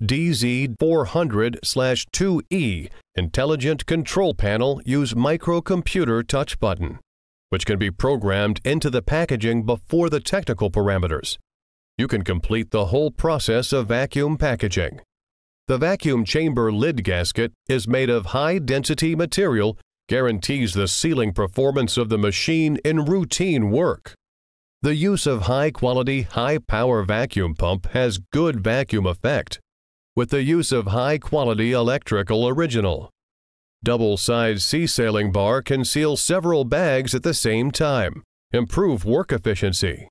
DZ400-2E Intelligent Control Panel use microcomputer touch button, which can be programmed into the packaging before the technical parameters. You can complete the whole process of vacuum packaging. The vacuum chamber lid gasket is made of high-density material guarantees the sealing performance of the machine in routine work. The use of high-quality, high-power vacuum pump has good vacuum effect with the use of high-quality electrical original. Double-sized sea sailing bar can seal several bags at the same time, improve work efficiency,